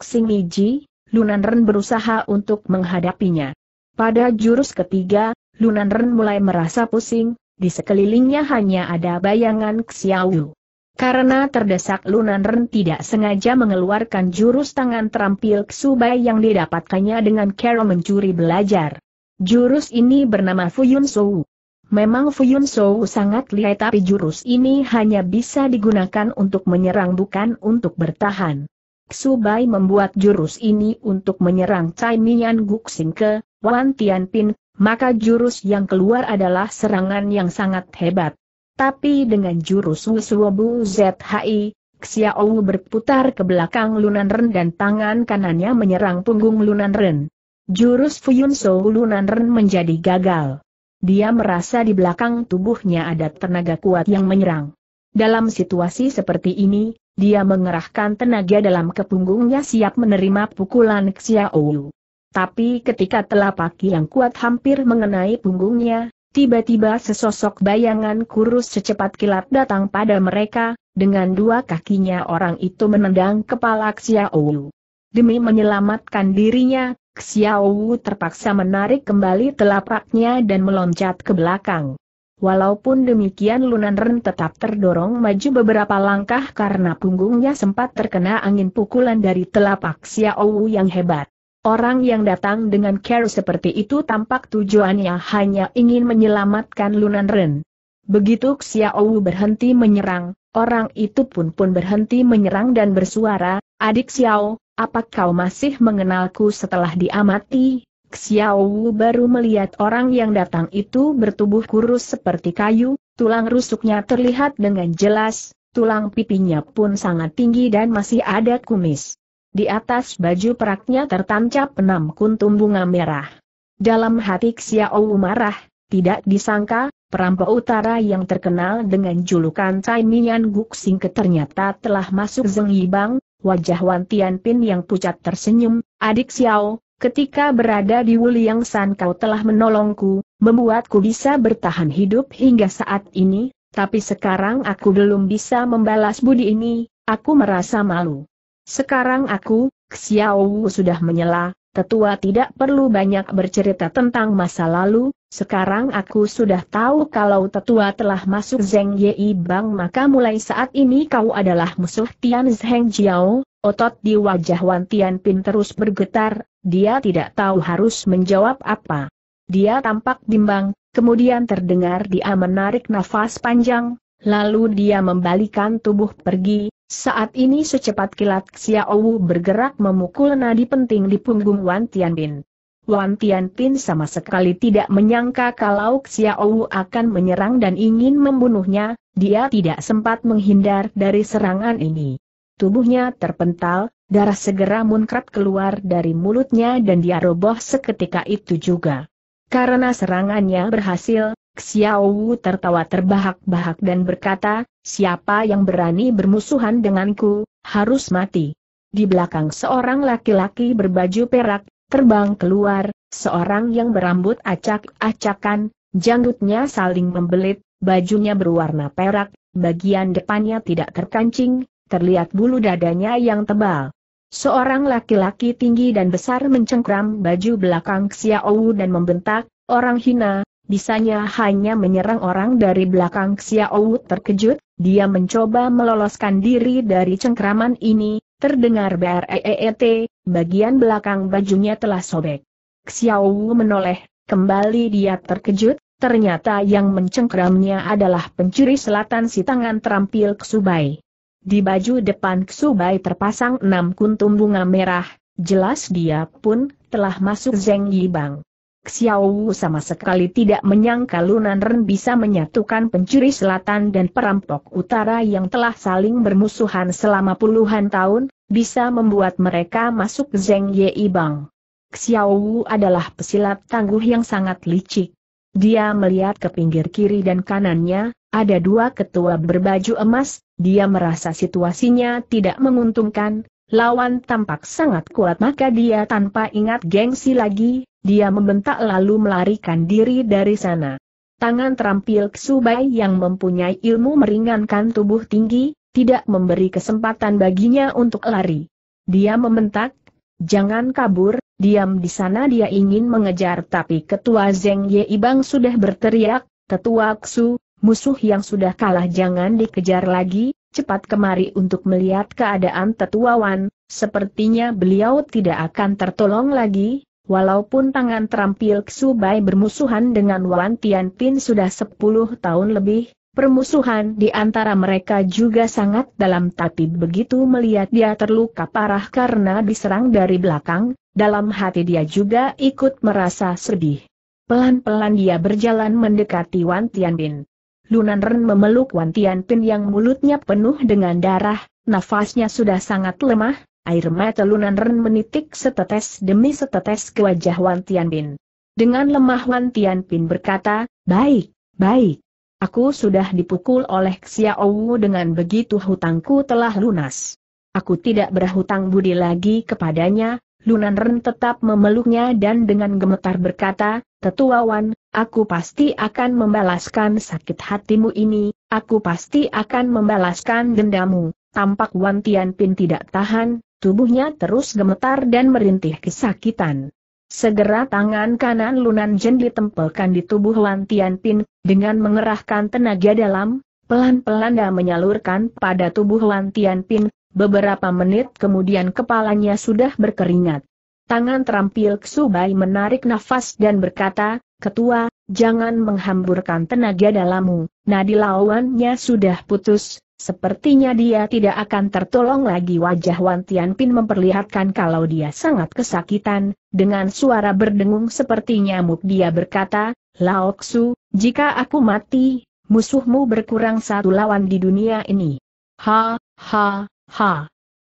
Lunan Ren berusaha untuk menghadapinya. Pada jurus ketiga, Lunan Ren mulai merasa pusing, di sekelilingnya hanya ada bayangan Xiaoyu. Karena terdesak Lunan Ren tidak sengaja mengeluarkan jurus tangan terampil Ksubai yang didapatkannya dengan cara mencuri belajar. Jurus ini bernama Fuyun Sou. Memang Fuyun Sou sangat lihai tapi jurus ini hanya bisa digunakan untuk menyerang bukan untuk bertahan. Ksubai membuat jurus ini untuk menyerang Cai Mian Guxing ke Wan Pin, maka jurus yang keluar adalah serangan yang sangat hebat. Tapi dengan jurus Wusuobu ZHI, Xiao berputar ke belakang Lunan Ren dan tangan kanannya menyerang punggung Lunan Ren. Jurus Fuyunso So Lunan Ren menjadi gagal. Dia merasa di belakang tubuhnya ada tenaga kuat yang menyerang. Dalam situasi seperti ini, dia mengerahkan tenaga dalam kepunggungnya siap menerima pukulan Xiao. Tapi ketika telapak yang kuat hampir mengenai punggungnya, Tiba-tiba sesosok bayangan kurus secepat kilat datang pada mereka, dengan dua kakinya orang itu menendang kepala Xiaowu. Demi menyelamatkan dirinya, Xiaowu terpaksa menarik kembali telapaknya dan meloncat ke belakang. Walaupun demikian Lunan Ren tetap terdorong maju beberapa langkah karena punggungnya sempat terkena angin pukulan dari telapak Xiaowu yang hebat. Orang yang datang dengan care seperti itu tampak tujuannya hanya ingin menyelamatkan Lunan Ren. Begitu Xiaowu berhenti menyerang, orang itu pun pun berhenti menyerang dan bersuara, Adik Xiao, apa kau masih mengenalku setelah diamati? Xiaowu baru melihat orang yang datang itu bertubuh kurus seperti kayu, tulang rusuknya terlihat dengan jelas, tulang pipinya pun sangat tinggi dan masih ada kumis. Di atas baju peraknya tertancap enam kuntum bunga merah. Dalam hati Xiao marah, tidak disangka, perampok utara yang terkenal dengan julukan Cai Mian Guxing ternyata telah masuk Zeng Yibang, wajah Wan Tianpin yang pucat tersenyum, adik Xiao, ketika berada di Wuliang San kau telah menolongku, membuatku bisa bertahan hidup hingga saat ini, tapi sekarang aku belum bisa membalas budi ini, aku merasa malu. Sekarang aku, Xiao Wu sudah menyela, tetua tidak perlu banyak bercerita tentang masa lalu, sekarang aku sudah tahu kalau tetua telah masuk Zheng Yei Bang maka mulai saat ini kau adalah musuh Tian Zheng Jiao, otot di wajah Wan Tian Pin terus bergetar, dia tidak tahu harus menjawab apa. Dia tampak bimbang, kemudian terdengar dia menarik nafas panjang, lalu dia membalikan tubuh pergi, saat ini secepat kilat Xiaowu bergerak memukul nadi penting di punggung Wan Tianbin. Wan Tianbin sama sekali tidak menyangka kalau Xiaowu akan menyerang dan ingin membunuhnya, dia tidak sempat menghindar dari serangan ini. Tubuhnya terpental, darah segera muncrat keluar dari mulutnya dan dia roboh seketika itu juga. Karena serangannya berhasil, Xiao tertawa terbahak-bahak dan berkata, siapa yang berani bermusuhan denganku, harus mati. Di belakang seorang laki-laki berbaju perak, terbang keluar, seorang yang berambut acak-acakan, janggutnya saling membelit, bajunya berwarna perak, bagian depannya tidak terkancing, terlihat bulu dadanya yang tebal. Seorang laki-laki tinggi dan besar mencengkram baju belakang Xiao dan membentak, orang hina, bisanya hanya menyerang orang dari belakang Xiao terkejut, dia mencoba meloloskan diri dari cengkraman ini, terdengar BREET, bagian belakang bajunya telah sobek. Xiao menoleh, kembali dia terkejut, ternyata yang mencengkramnya adalah pencuri selatan si tangan terampil Ksubai. Di baju depan Ksubai terpasang enam kuntum bunga merah, jelas dia pun telah masuk Zeng Yibang. Xiaowu sama sekali tidak menyangka Lunan Ren bisa menyatukan pencuri selatan dan perampok utara yang telah saling bermusuhan selama puluhan tahun, bisa membuat mereka masuk Zeng Yei Bang. Xiao adalah pesilat tangguh yang sangat licik. Dia melihat ke pinggir kiri dan kanannya, ada dua ketua berbaju emas, dia merasa situasinya tidak menguntungkan, lawan tampak sangat kuat maka dia tanpa ingat gengsi lagi, dia membentak lalu melarikan diri dari sana. Tangan terampil Ksubai yang mempunyai ilmu meringankan tubuh tinggi, tidak memberi kesempatan baginya untuk lari. Dia membentak, jangan kabur, diam di sana dia ingin mengejar tapi ketua Zeng Ye Ibang sudah berteriak, Ketua Ksu, musuh yang sudah kalah jangan dikejar lagi, cepat kemari untuk melihat keadaan tetua Wan, sepertinya beliau tidak akan tertolong lagi, Walaupun tangan terampil Ksubai bermusuhan dengan Wan Tianpin sudah 10 tahun lebih, permusuhan di antara mereka juga sangat dalam tapi begitu melihat dia terluka parah karena diserang dari belakang, dalam hati dia juga ikut merasa sedih. Pelan-pelan dia berjalan mendekati Wan Tianpin. Lunan Ren memeluk Wan Tianpin yang mulutnya penuh dengan darah, nafasnya sudah sangat lemah, air mata Lunan Ren menitik setetes demi setetes ke wajah Wan Bin. Dengan lemah Wan Bin berkata, baik, baik. Aku sudah dipukul oleh Xiaowu dengan begitu hutangku telah lunas. Aku tidak berhutang budi lagi kepadanya, Lunan Ren tetap memeluknya dan dengan gemetar berkata, Tetua Wan, aku pasti akan membalaskan sakit hatimu ini, aku pasti akan membalaskan dendamu, Tampak Wan Pin tidak tahan, tubuhnya terus gemetar dan merintih kesakitan. Segera tangan kanan Lunan Jen ditempelkan di tubuh Wan Pin, dengan mengerahkan tenaga dalam, pelan-pelan dia menyalurkan pada tubuh Wan Pin, beberapa menit kemudian kepalanya sudah berkeringat. Tangan terampil Ksubai menarik nafas dan berkata, Ketua, jangan menghamburkan tenaga dalammu, nadi lawannya sudah putus, Sepertinya dia tidak akan tertolong lagi wajah Wan Tianpin memperlihatkan kalau dia sangat kesakitan, dengan suara berdengung seperti nyamuk dia berkata, Laoksu, jika aku mati, musuhmu berkurang satu lawan di dunia ini. Ha, ha, ha.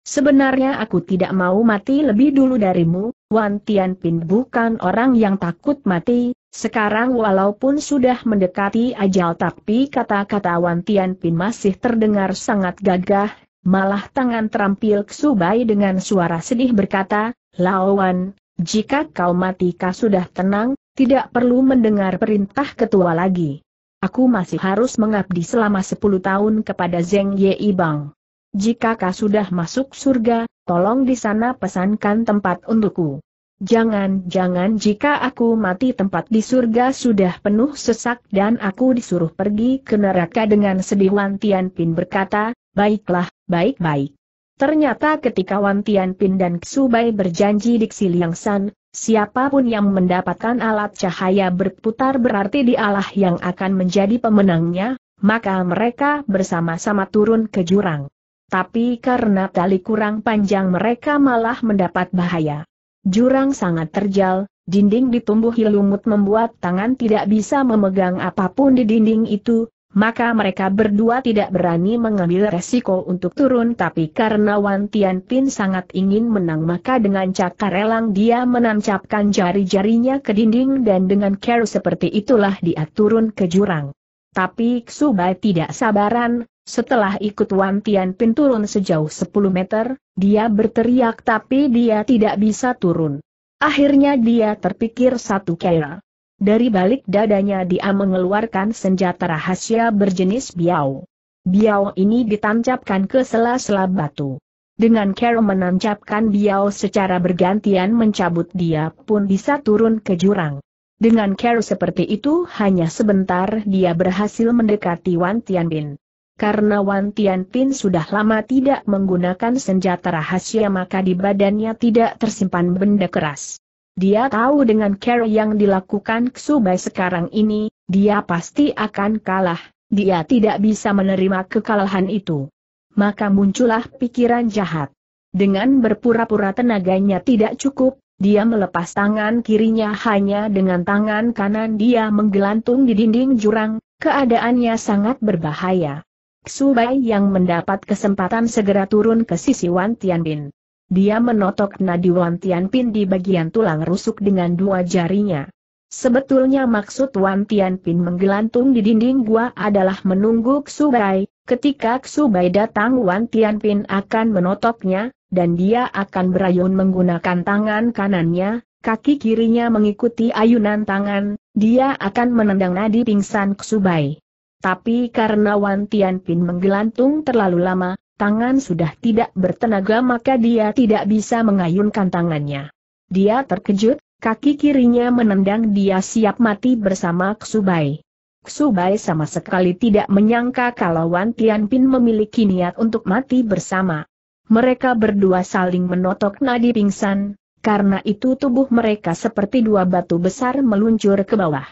Sebenarnya aku tidak mau mati lebih dulu darimu, Wan Tianpin bukan orang yang takut mati, sekarang walaupun sudah mendekati ajal tapi kata-kata Wan Pin masih terdengar sangat gagah, malah tangan terampil Ksubai dengan suara sedih berkata, Lawan, jika kau mati kau sudah tenang, tidak perlu mendengar perintah ketua lagi. Aku masih harus mengabdi selama 10 tahun kepada Zeng Yei Bang. Jika kau sudah masuk surga, tolong di sana pesankan tempat untukku. Jangan-jangan jika aku mati tempat di surga sudah penuh sesak dan aku disuruh pergi ke neraka dengan sedih Wan Pin berkata, baiklah, baik-baik. Ternyata ketika Wan Pin dan Ksubai berjanji di San, siapapun yang mendapatkan alat cahaya berputar berarti dialah yang akan menjadi pemenangnya, maka mereka bersama-sama turun ke jurang. Tapi karena tali kurang panjang mereka malah mendapat bahaya. Jurang sangat terjal, dinding ditumbuhi lumut membuat tangan tidak bisa memegang apapun di dinding itu, maka mereka berdua tidak berani mengambil resiko untuk turun tapi karena Wan Pin sangat ingin menang maka dengan cakar elang dia menancapkan jari-jarinya ke dinding dan dengan care seperti itulah dia turun ke jurang. Tapi Ksubai tidak sabaran, setelah ikut Wan Pin turun sejauh 10 meter, dia berteriak tapi dia tidak bisa turun. Akhirnya dia terpikir satu kera. Dari balik dadanya dia mengeluarkan senjata rahasia berjenis biao. Biao ini ditancapkan ke sela-sela batu. Dengan kera menancapkan biao secara bergantian mencabut dia pun bisa turun ke jurang. Dengan kera seperti itu hanya sebentar dia berhasil mendekati Wan Pin. Karena Wan Pin sudah lama tidak menggunakan senjata rahasia maka di badannya tidak tersimpan benda keras. Dia tahu dengan care yang dilakukan Ksubai sekarang ini, dia pasti akan kalah, dia tidak bisa menerima kekalahan itu. Maka muncullah pikiran jahat. Dengan berpura-pura tenaganya tidak cukup, dia melepas tangan kirinya hanya dengan tangan kanan dia menggelantung di dinding jurang, keadaannya sangat berbahaya. Subai yang mendapat kesempatan segera turun ke sisi Wan Tianpin. Dia menotok nadi Wan Tianpin di bagian tulang rusuk dengan dua jarinya. Sebetulnya maksud Wan Tianpin menggelantung di dinding gua adalah menunggu Subai. ketika Subai datang Wan Tianpin akan menotoknya, dan dia akan berayun menggunakan tangan kanannya, kaki kirinya mengikuti ayunan tangan, dia akan menendang nadi pingsan Subai tapi karena Wan Tianpin menggelantung terlalu lama, tangan sudah tidak bertenaga maka dia tidak bisa mengayunkan tangannya. Dia terkejut, kaki kirinya menendang dia siap mati bersama Ksubai. Ksubai sama sekali tidak menyangka kalau Wan Tianpin memiliki niat untuk mati bersama. Mereka berdua saling menotok nadi pingsan, karena itu tubuh mereka seperti dua batu besar meluncur ke bawah.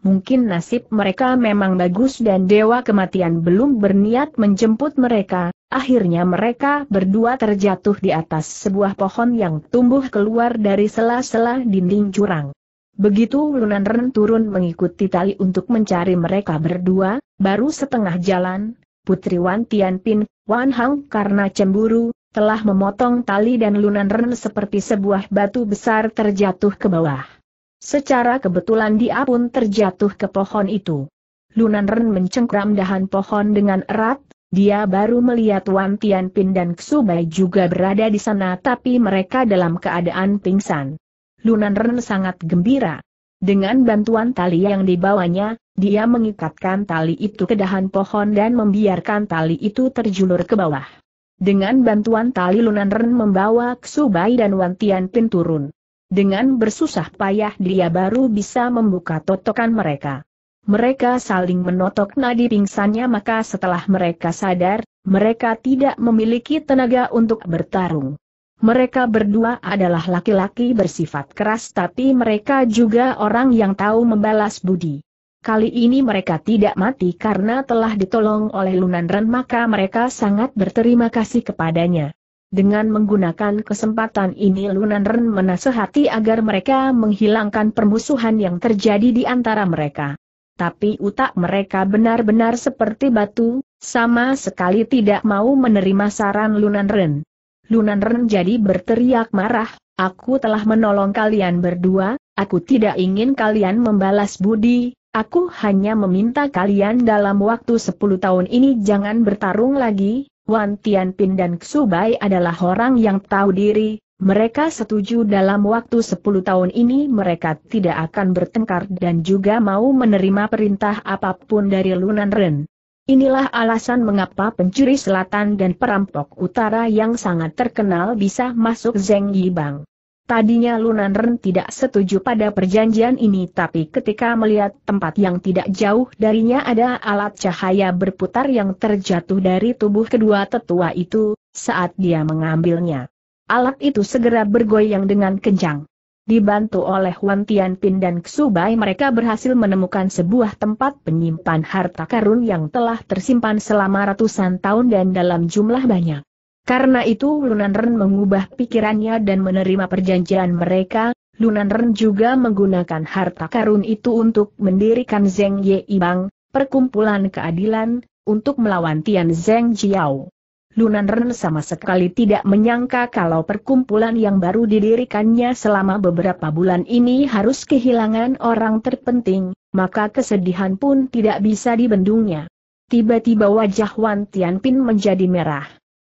Mungkin nasib mereka memang bagus dan Dewa Kematian belum berniat menjemput mereka, akhirnya mereka berdua terjatuh di atas sebuah pohon yang tumbuh keluar dari sela-sela dinding jurang. Begitu Lunan Ren turun mengikuti tali untuk mencari mereka berdua, baru setengah jalan, Putri Wan Tianpin, Wan Hang karena cemburu, telah memotong tali dan Lunan Ren seperti sebuah batu besar terjatuh ke bawah. Secara kebetulan dia pun terjatuh ke pohon itu. Lunan Ren mencengkram dahan pohon dengan erat, dia baru melihat Wan Pin dan Xubai juga berada di sana tapi mereka dalam keadaan pingsan. Lunan Ren sangat gembira. Dengan bantuan tali yang dibawanya, dia mengikatkan tali itu ke dahan pohon dan membiarkan tali itu terjulur ke bawah. Dengan bantuan tali Lunan Ren membawa Xubai dan Wan Pin turun. Dengan bersusah payah dia baru bisa membuka totokan mereka. Mereka saling menotok nadi pingsannya maka setelah mereka sadar, mereka tidak memiliki tenaga untuk bertarung. Mereka berdua adalah laki-laki bersifat keras tapi mereka juga orang yang tahu membalas budi. Kali ini mereka tidak mati karena telah ditolong oleh Lunan maka mereka sangat berterima kasih kepadanya. Dengan menggunakan kesempatan ini Lunan Ren menasehati agar mereka menghilangkan permusuhan yang terjadi di antara mereka. Tapi utak mereka benar-benar seperti batu, sama sekali tidak mau menerima saran Lunan Ren. Lunan Ren jadi berteriak marah, aku telah menolong kalian berdua, aku tidak ingin kalian membalas budi, aku hanya meminta kalian dalam waktu 10 tahun ini jangan bertarung lagi, Wan Tianpin dan Xubai adalah orang yang tahu diri, mereka setuju dalam waktu 10 tahun ini mereka tidak akan bertengkar dan juga mau menerima perintah apapun dari Lunan Ren. Inilah alasan mengapa pencuri selatan dan perampok utara yang sangat terkenal bisa masuk Zeng Yibang. Tadinya Lunanren tidak setuju pada perjanjian ini tapi ketika melihat tempat yang tidak jauh darinya ada alat cahaya berputar yang terjatuh dari tubuh kedua tetua itu, saat dia mengambilnya. Alat itu segera bergoyang dengan kencang. Dibantu oleh Wan Pin dan Ksubai mereka berhasil menemukan sebuah tempat penyimpan harta karun yang telah tersimpan selama ratusan tahun dan dalam jumlah banyak. Karena itu Lunan Ren mengubah pikirannya dan menerima perjanjian mereka, Lunan Ren juga menggunakan harta karun itu untuk mendirikan Zeng Ye Ibang, perkumpulan keadilan, untuk melawan Tian Zeng Jiao. Lunan Ren sama sekali tidak menyangka kalau perkumpulan yang baru didirikannya selama beberapa bulan ini harus kehilangan orang terpenting, maka kesedihan pun tidak bisa dibendungnya. Tiba-tiba wajah Wan Tianpin menjadi merah.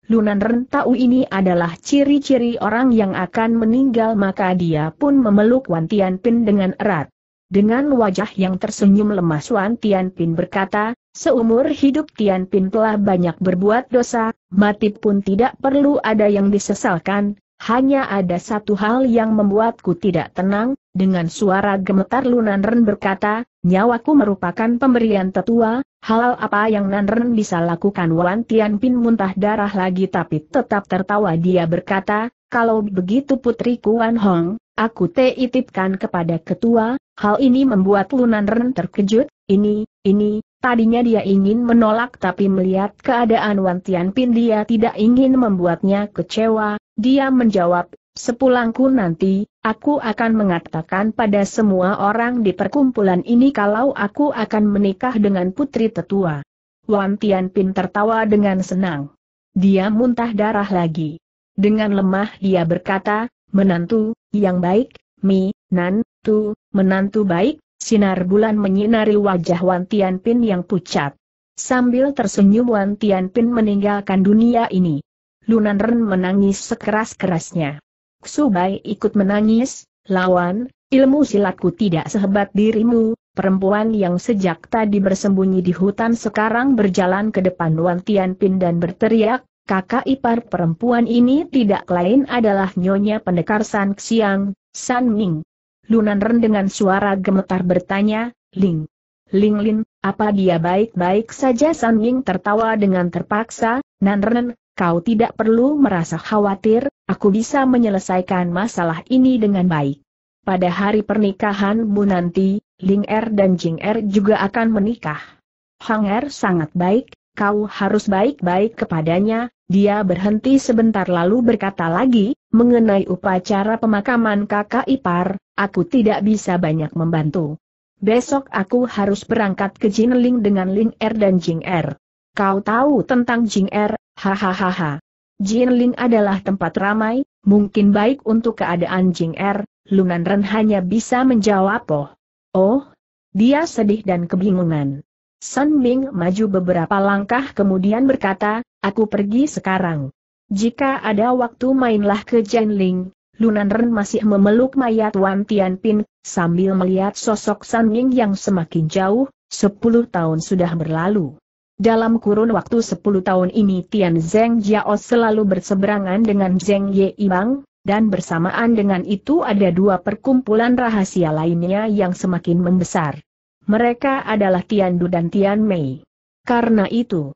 Lunan Rentau ini adalah ciri-ciri orang yang akan meninggal maka dia pun memeluk Wan Pin dengan erat. Dengan wajah yang tersenyum lemas Wan Pin berkata, seumur hidup Pin telah banyak berbuat dosa, mati pun tidak perlu ada yang disesalkan, hanya ada satu hal yang membuatku tidak tenang, dengan suara gemetar Lunan Ren berkata, nyawaku merupakan pemberian tetua, halal apa yang Nan bisa lakukan Wan Tianpin muntah darah lagi tapi tetap tertawa dia berkata, kalau begitu putriku Wan Hong, aku titipkan kepada ketua, hal ini membuat Lunan Ren terkejut, ini, ini, Tadinya dia ingin menolak tapi melihat keadaan Wan Tianpin dia tidak ingin membuatnya kecewa, dia menjawab, sepulangku nanti, Aku akan mengatakan pada semua orang di perkumpulan ini kalau aku akan menikah dengan putri tetua. Wan Tianpin tertawa dengan senang. Dia muntah darah lagi. Dengan lemah dia berkata, menantu, yang baik, mi, nan, tu, menantu baik, sinar bulan menyinari wajah Wan Tianpin yang pucat. Sambil tersenyum Wan Tianpin meninggalkan dunia ini. Lunan Ren menangis sekeras-kerasnya. Subai ikut menangis, lawan, ilmu silatku tidak sehebat dirimu, perempuan yang sejak tadi bersembunyi di hutan sekarang berjalan ke depan Wan Tianpin dan berteriak, kakak ipar perempuan ini tidak lain adalah Nyonya Pendekar San Xiang, San Ming. Lunan Ren dengan suara gemetar bertanya, Ling. Ling Lin, apa dia baik-baik saja San Ming tertawa dengan terpaksa, Nan Ren, kau tidak perlu merasa khawatir, aku bisa menyelesaikan masalah ini dengan baik. Pada hari pernikahanmu nanti, Ling Er dan Jing Er juga akan menikah. Hang Er sangat baik, kau harus baik-baik kepadanya, dia berhenti sebentar lalu berkata lagi, mengenai upacara pemakaman kakak ipar, aku tidak bisa banyak membantu. Besok aku harus berangkat ke Jinling dengan Ling Er dan Jing Er. Kau tahu tentang Jing Er, hahaha. Ling adalah tempat ramai, mungkin baik untuk keadaan Jing Er, Lunan Ren hanya bisa menjawab oh. Oh, dia sedih dan kebingungan. Sun Ming maju beberapa langkah kemudian berkata, aku pergi sekarang. Jika ada waktu mainlah ke Ling, Lunan Ren masih memeluk mayat Wan Tianpin, sambil melihat sosok Sun Ming yang semakin jauh, sepuluh tahun sudah berlalu. Dalam kurun waktu 10 tahun ini Tian Zeng Jiao selalu berseberangan dengan Zeng Ye Ibang, dan bersamaan dengan itu ada dua perkumpulan rahasia lainnya yang semakin membesar. Mereka adalah Tian Du dan Tian Mei. Karena itu,